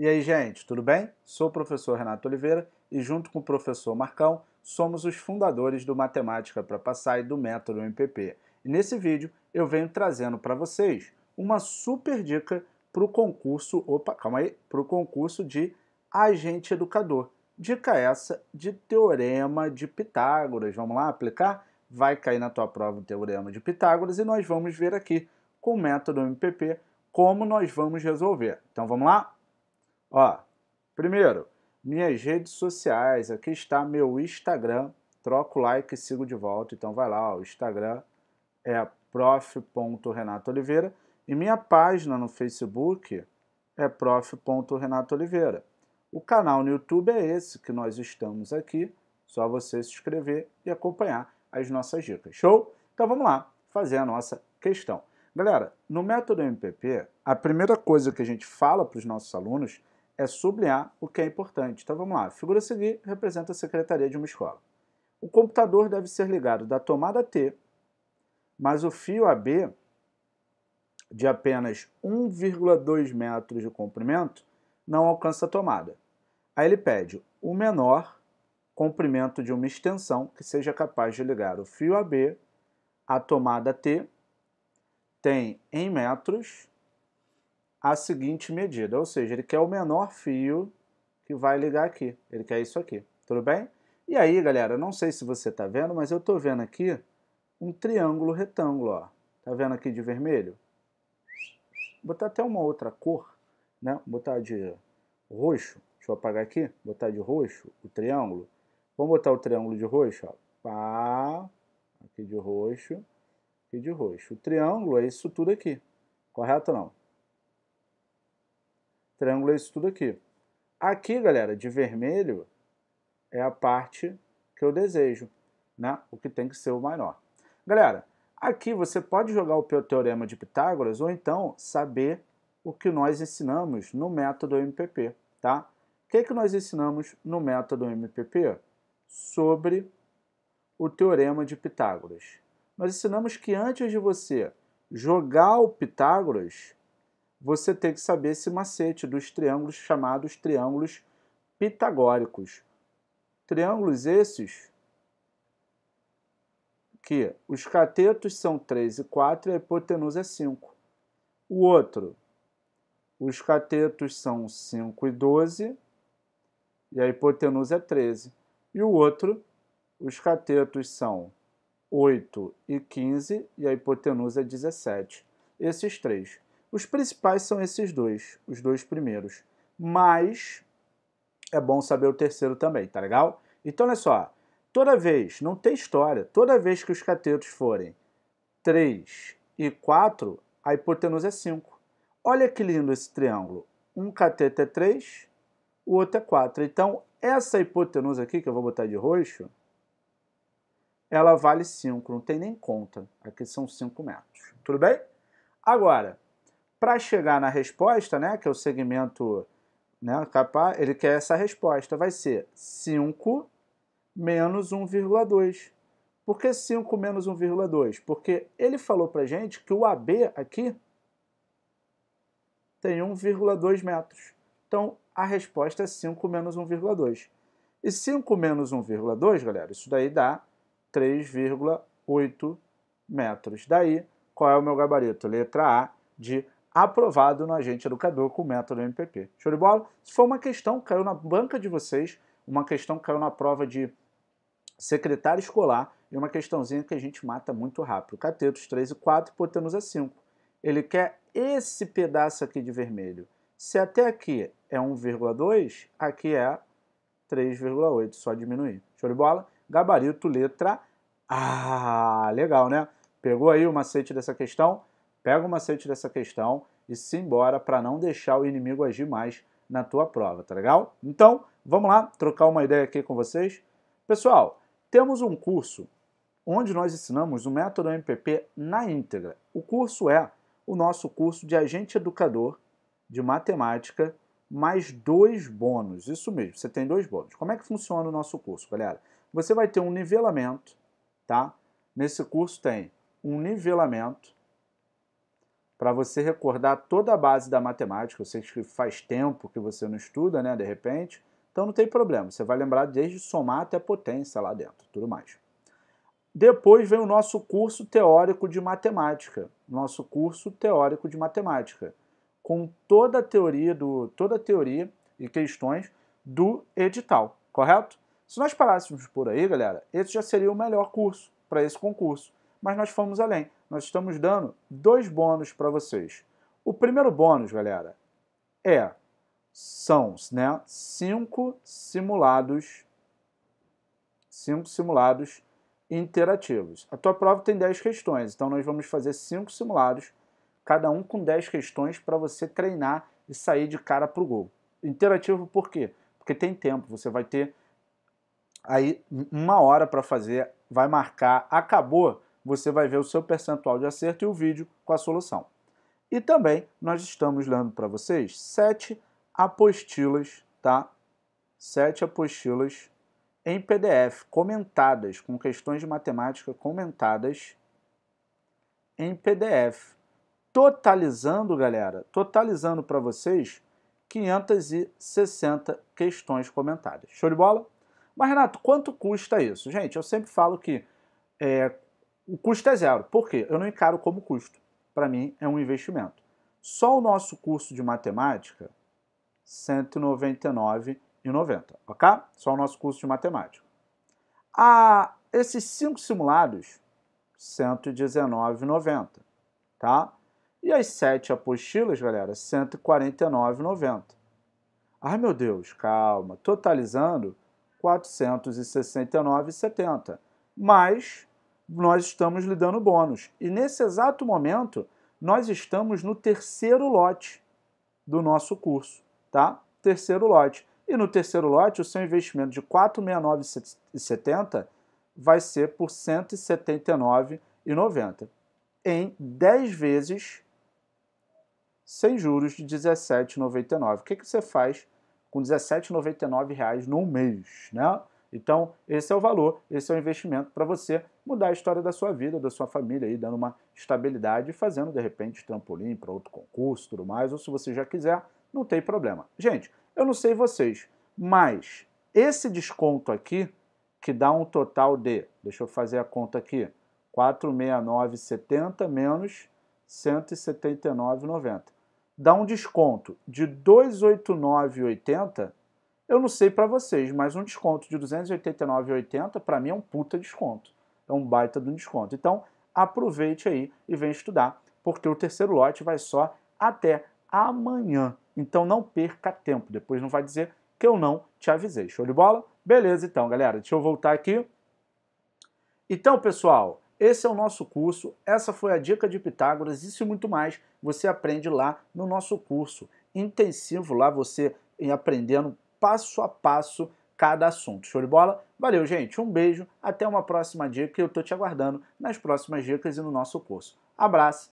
E aí, gente, tudo bem? Sou o professor Renato Oliveira e, junto com o professor Marcão, somos os fundadores do Matemática para Passar e do Método MPP. E nesse vídeo eu venho trazendo para vocês uma super dica para o concurso, opa, calma aí, para o concurso de agente educador. Dica essa de teorema de Pitágoras. Vamos lá aplicar? Vai cair na tua prova o teorema de Pitágoras e nós vamos ver aqui com o método MPP como nós vamos resolver. Então vamos lá? Ó, primeiro, minhas redes sociais. Aqui está meu Instagram. troco o like e sigo de volta. Então vai lá, ó, o Instagram é prof.renatooliveira e minha página no Facebook é prof.renatooliveira. O canal no YouTube é esse que nós estamos aqui. Só você se inscrever e acompanhar as nossas dicas. Show? Então vamos lá fazer a nossa questão. Galera, no método MPP, a primeira coisa que a gente fala para os nossos alunos é sublinhar o que é importante. Então vamos lá, a figura a seguir representa a secretaria de uma escola. O computador deve ser ligado da tomada T, mas o fio AB, de apenas 1,2 metros de comprimento, não alcança a tomada. Aí ele pede o menor comprimento de uma extensão que seja capaz de ligar o fio AB à tomada T, tem em metros a seguinte medida, ou seja, ele quer o menor fio que vai ligar aqui, ele quer isso aqui, tudo bem? E aí, galera, não sei se você está vendo, mas eu estou vendo aqui um triângulo retângulo, ó. Tá vendo aqui de vermelho? Vou botar até uma outra cor, né? Vou botar de roxo, deixa eu apagar aqui, Vou botar de roxo o triângulo. Vamos botar o triângulo de roxo, ó. Pá, aqui de roxo, aqui de roxo. O triângulo é isso tudo aqui, correto ou não? triângulo é isso tudo aqui. Aqui, galera, de vermelho é a parte que eu desejo, né? O que tem que ser o maior. Galera, aqui você pode jogar o teorema de Pitágoras ou então saber o que nós ensinamos no método MPP, tá? O que, é que nós ensinamos no método MPP? Sobre o teorema de Pitágoras. Nós ensinamos que antes de você jogar o Pitágoras, você tem que saber esse macete dos triângulos chamados triângulos pitagóricos. Triângulos esses que os catetos são 3 e 4 e a hipotenusa é 5. O outro, os catetos são 5 e 12 e a hipotenusa é 13. E o outro, os catetos são 8 e 15 e a hipotenusa é 17. Esses três. Os principais são esses dois, os dois primeiros. Mas é bom saber o terceiro também, tá legal? Então, olha só. Toda vez, não tem história, toda vez que os catetos forem 3 e 4, a hipotenusa é 5. Olha que lindo esse triângulo. Um cateto é 3, o outro é 4. Então, essa hipotenusa aqui, que eu vou botar de roxo, ela vale 5, não tem nem conta. Aqui são 5 metros. Tudo bem? Agora, para chegar na resposta, né, que é o segmento né, capaz, ele quer essa resposta. Vai ser 5 menos 1,2. Por que 5 menos 1,2? Porque ele falou para gente que o AB aqui tem 1,2 metros. Então, a resposta é 5 menos 1,2. E 5 menos 1,2, galera, isso daí dá 3,8 metros. Daí, qual é o meu gabarito? Letra A de aprovado no agente educador com o método MPP. Show de bola? Se for uma questão que caiu na banca de vocês, uma questão que caiu na prova de secretário escolar e uma questãozinha que a gente mata muito rápido. Catetos 3 e 4, hipotenusa 5. Ele quer esse pedaço aqui de vermelho. Se até aqui é 1,2, aqui é 3,8, só diminuir. Show de bola? Gabarito, letra A. Ah, legal, né? Pegou aí o macete dessa questão? Pega o macete dessa questão e se embora para não deixar o inimigo agir mais na tua prova, tá legal? Então, vamos lá trocar uma ideia aqui com vocês. Pessoal, temos um curso onde nós ensinamos o método MPP na íntegra. O curso é o nosso curso de agente educador de matemática mais dois bônus. Isso mesmo, você tem dois bônus. Como é que funciona o nosso curso, galera? Você vai ter um nivelamento, tá? Nesse curso tem um nivelamento, para você recordar toda a base da matemática. Eu sei que faz tempo que você não estuda, né, de repente, então não tem problema, você vai lembrar desde somar até potência lá dentro, tudo mais. Depois vem o nosso curso teórico de matemática, nosso curso teórico de matemática, com toda a teoria do toda a teoria e questões do edital, correto? Se nós parássemos por aí, galera, esse já seria o melhor curso para esse concurso mas nós fomos além. Nós estamos dando dois bônus para vocês. O primeiro bônus, galera, é são né, cinco simulados, cinco simulados interativos. A tua prova tem dez questões, então nós vamos fazer cinco simulados, cada um com dez questões para você treinar e sair de cara para o gol. Interativo por quê? Porque tem tempo, você vai ter aí uma hora para fazer, vai marcar, acabou, você vai ver o seu percentual de acerto e o vídeo com a solução. E também nós estamos dando para vocês sete apostilas, tá? Sete apostilas em PDF, comentadas, com questões de matemática comentadas em PDF. Totalizando, galera, totalizando para vocês 560 questões comentadas. Show de bola? Mas, Renato, quanto custa isso? Gente, eu sempre falo que é, o custo é zero. Por quê? Eu não encaro como custo. Para mim, é um investimento. Só o nosso curso de matemática, R$ 199,90, ok? Só o nosso curso de matemática. Ah, esses cinco simulados, R$ 119,90, tá? E as sete apostilas, galera, R$ 149,90. Ai, meu Deus, calma. Totalizando, R$ 469,70. Mais nós estamos lhe dando bônus. E nesse exato momento, nós estamos no terceiro lote do nosso curso, tá? Terceiro lote. E no terceiro lote, o seu investimento de R$ 469,70 vai ser por R$ 179,90 em 10 vezes sem juros de R$ 17,99. O que, que você faz com R$ 17,99 no mês, né? Então, esse é o valor, esse é o investimento para você mudar a história da sua vida, da sua família, aí, dando uma estabilidade, fazendo de repente trampolim para outro concurso, tudo mais, ou se você já quiser, não tem problema. Gente, eu não sei vocês, mas esse desconto aqui, que dá um total de, deixa eu fazer a conta aqui, 469,70 menos 179,90. Dá um desconto de 289,80 eu não sei para vocês, mas um desconto de 289,80 para mim é um puta desconto. É um baita de um desconto. Então, aproveite aí e vem estudar, porque o terceiro lote vai só até amanhã. Então não perca tempo, depois não vai dizer que eu não te avisei. Show de bola? Beleza então, galera. Deixa eu voltar aqui. Então, pessoal, esse é o nosso curso, essa foi a dica de Pitágoras, isso e muito mais você aprende lá no nosso curso intensivo lá, você aprendendo passo a passo cada assunto. Show de bola? Valeu, gente. Um beijo. Até uma próxima dica que eu estou te aguardando nas próximas dicas e no nosso curso. Abraço.